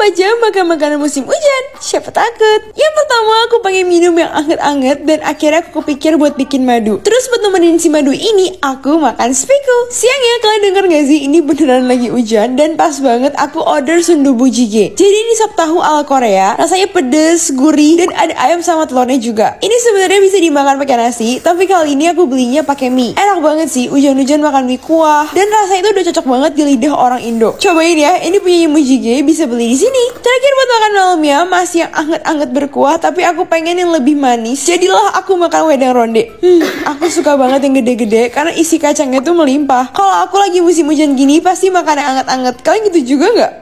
aja makan makanan musim hujan. Siapa takut? Yang pertama aku pengen minum yang anget-anget dan akhirnya aku kepikir buat bikin madu. Terus buat nemenin si madu ini aku makan spiku. Siangnya kalian denger gak sih ini beneran lagi hujan dan pas banget aku order sundubu jjigae. Jadi ini sop tahu ala Korea, rasanya pedes, gurih dan ada ayam sama telurnya juga. Ini sebenarnya bisa dimakan pakai nasi, tapi kali ini aku belinya pakai mie. Enak banget sih, hujan-hujan makan mie kuah dan rasanya itu udah cocok banget di lidah orang Indo. Cobain ya, ini punya Mujige bisa beli di sini ini terakhir buat makan malamnya masih yang anget-anget berkuah tapi aku pengen yang lebih manis. Jadilah aku makan wedang ronde. Hmm, aku suka banget yang gede-gede karena isi kacangnya tuh melimpah. Kalau aku lagi musim hujan gini pasti makan yang anget-anget. Kalian gitu juga nggak?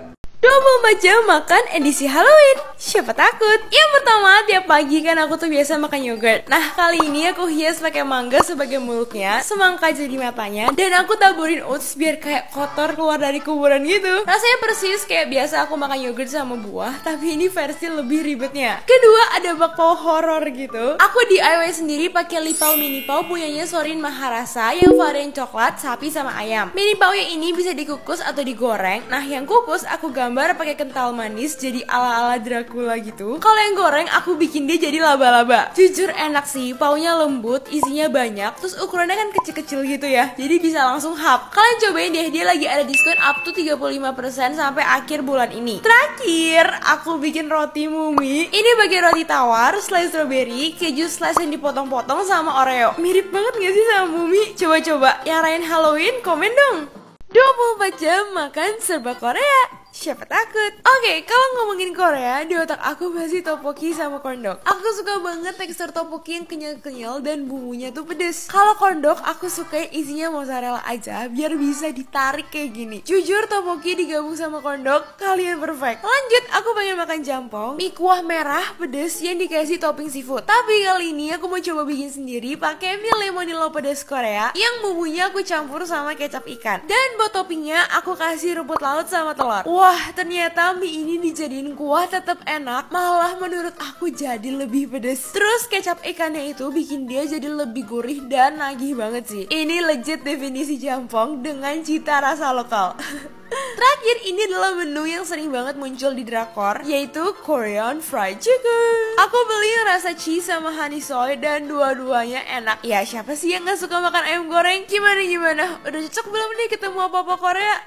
Domo Maja makan edisi Halloween siapa takut? Yang pertama, tiap pagi kan aku tuh biasa makan yogurt. Nah, kali ini aku hias pakai mangga sebagai mulutnya, semangka jadi matanya, dan aku taburin oats biar kayak kotor keluar dari kuburan gitu. Rasanya persis kayak biasa aku makan yogurt sama buah, tapi ini versi lebih ribetnya. Kedua, ada bakpao horror gitu. Aku DIY sendiri pakai lipau mini pau punyanya Sorin Maharasa yang varian coklat, sapi sama ayam. Mini pau yang ini bisa dikukus atau digoreng. Nah, yang kukus aku gambar pakai kental manis jadi ala-ala drag Dracula gitu. Kalau yang goreng aku bikin dia jadi laba-laba. Jujur enak sih, paunya lembut, isinya banyak, terus ukurannya kan kecil-kecil gitu ya. Jadi bisa langsung hap. Kalian cobain deh, dia lagi ada diskon up to 35% sampai akhir bulan ini. Terakhir, aku bikin roti mumi. Ini bagian roti tawar, slice strawberry, keju slice yang dipotong-potong sama Oreo. Mirip banget gak sih sama mumi? Coba-coba, yang lain Halloween komen dong. 24 jam makan serba Korea siapa takut? Oke, okay, kalau ngomongin Korea, di otak aku masih topoki sama kondok. Aku suka banget tekstur topoki yang kenyal-kenyal dan bumbunya tuh pedes. Kalau kondok, aku suka isinya mozzarella aja biar bisa ditarik kayak gini. Jujur topoki digabung sama kondok, kalian perfect. Lanjut, aku pengen makan jampong, mie kuah merah pedes yang dikasih topping seafood. Tapi kali ini aku mau coba bikin sendiri pakai mie lemonilo pedes Korea yang bumbunya aku campur sama kecap ikan. Dan buat toppingnya, aku kasih rumput laut sama telur. Wow, Wah, ternyata mie ini dijadiin kuah tetap enak, malah menurut aku jadi lebih pedes. Terus kecap ikannya itu bikin dia jadi lebih gurih dan nagih banget sih. Ini legit definisi jampong dengan cita rasa lokal. Terakhir, ini adalah menu yang sering banget muncul di drakor, yaitu Korean Fried Chicken. Aku beli rasa cheese sama honey soy dan dua-duanya enak. Ya, siapa sih yang gak suka makan ayam goreng? Gimana-gimana? Udah cocok belum nih ketemu apa-apa Korea?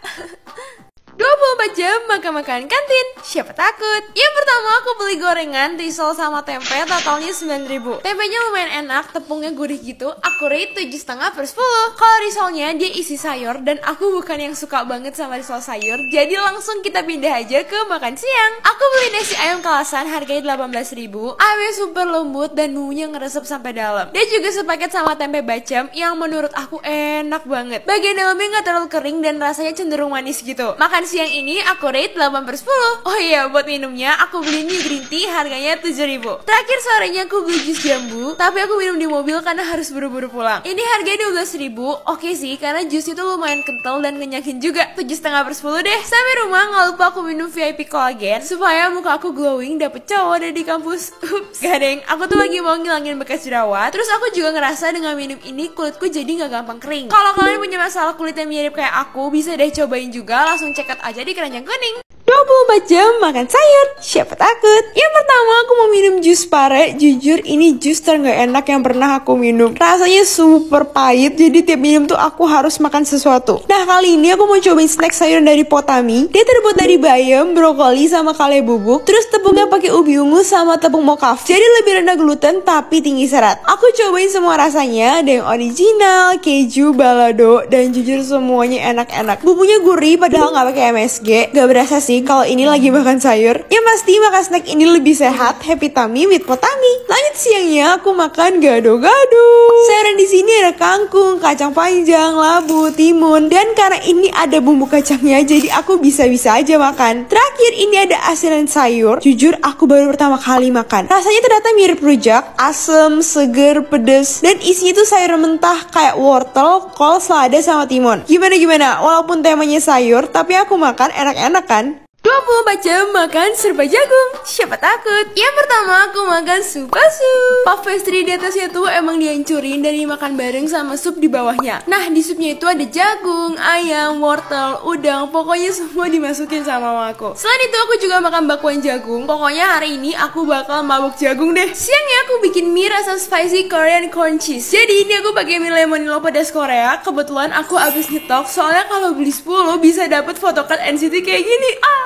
24 jam makan-makan kantin. Siapa takut? Yang pertama aku beli gorengan, risol sama tempe totalnya 9000 Tempenya lumayan enak, tepungnya gurih gitu. Aku rate 7,5 per 10. Kalau risolnya dia isi sayur dan aku bukan yang suka banget sama risol sayur. Jadi langsung kita pindah aja ke makan siang. Aku beli nasi ayam kalasan harganya 18.000. Awet super lembut dan bumbunya ngeresep sampai dalam. Dia juga sepaket sama tempe bacem yang menurut aku enak banget. Bagian dalamnya gak terlalu kering dan rasanya cenderung manis gitu. Makan si yang ini aku rate 8 per 10. Oh iya, buat minumnya aku beli New Green Tea harganya ribu. Terakhir sorenya aku beli jus jambu, tapi aku minum di mobil karena harus buru-buru pulang. Ini harganya ribu. oke sih karena jus itu lumayan kental dan ngenyakin juga. 7,5 per 10 deh. Sampai rumah nggak lupa aku minum VIP collagen supaya muka aku glowing dapet cowok di kampus. Ups, gadeng. Aku tuh lagi mau ngilangin bekas jerawat. Terus aku juga ngerasa dengan minum ini kulitku jadi gak gampang kering. Kalau kalian punya masalah kulit yang mirip kayak aku, bisa deh cobain juga langsung check out aja di keranjang kuning. 24 jam makan sayur. Siapa takut? Yang pertama aku mau minum jus pare. Jujur ini jus terenggak enak yang pernah aku minum. Rasanya super pahit. Jadi tiap minum tuh aku harus makan sesuatu. Nah kali ini aku mau cobain snack sayur dari Potami. Dia terbuat dari bayam, brokoli sama kale bubuk. Terus tepungnya pakai ubi ungu sama tepung mokaf. Jadi lebih rendah gluten tapi tinggi serat. Aku cobain semua rasanya. Ada yang original, keju, balado, dan jujur semuanya enak-enak. Bumbunya gurih padahal nggak pakai MSG. Gak berasa sih kalau ini lagi makan sayur, ya pasti makan snack ini lebih sehat, happy tummy with potami. Lanjut siangnya aku makan gado-gado. Sayuran di sini ada kangkung, kacang panjang, labu, timun, dan karena ini ada bumbu kacangnya, jadi aku bisa-bisa aja makan. Terakhir ini ada asinan sayur. Jujur aku baru pertama kali makan. Rasanya ternyata mirip rujak, asem, seger, pedes, dan isinya tuh sayur mentah kayak wortel, kol, selada, sama timun. Gimana gimana? Walaupun temanya sayur, tapi aku makan enak-enak kan? 20 jam makan serba jagung Siapa takut? Yang pertama aku makan sup asu Puff pastry di atasnya tuh emang dihancurin dari makan bareng sama sup di bawahnya Nah di supnya itu ada jagung, ayam, wortel, udang Pokoknya semua dimasukin sama aku Selain itu aku juga makan bakwan jagung Pokoknya hari ini aku bakal mabuk jagung deh Siangnya aku bikin mie rasa spicy Korean corn cheese Jadi ini aku pakai mie lemonilo pedas Korea Kebetulan aku abis nyetok soalnya kalau beli 10 bisa dapat photocard NCT kayak gini Ah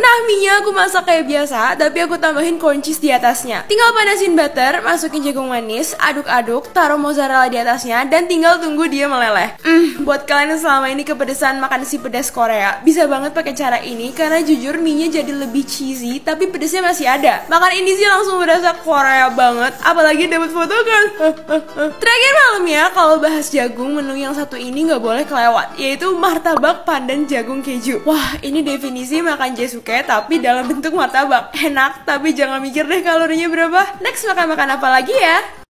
Nah, mie aku masak kayak biasa, tapi aku tambahin corn cheese di atasnya. Tinggal panasin butter, masukin jagung manis, aduk-aduk, taruh mozzarella di atasnya, dan tinggal tunggu dia meleleh. Hmm, buat kalian yang selama ini kepedesan makan si pedas Korea, bisa banget pakai cara ini karena jujur mie-nya jadi lebih cheesy, tapi pedesnya masih ada. Makan ini sih langsung berasa Korea banget, apalagi dapat foto kan. Terakhir malam ya, kalau bahas jagung, menu yang satu ini nggak boleh kelewat, yaitu martabak pandan jagung keju. Wah, ini definisi makan Jesuke oke tapi dalam bentuk martabak. Enak, tapi jangan mikir deh kalorinya berapa. Next makan makan apa lagi ya?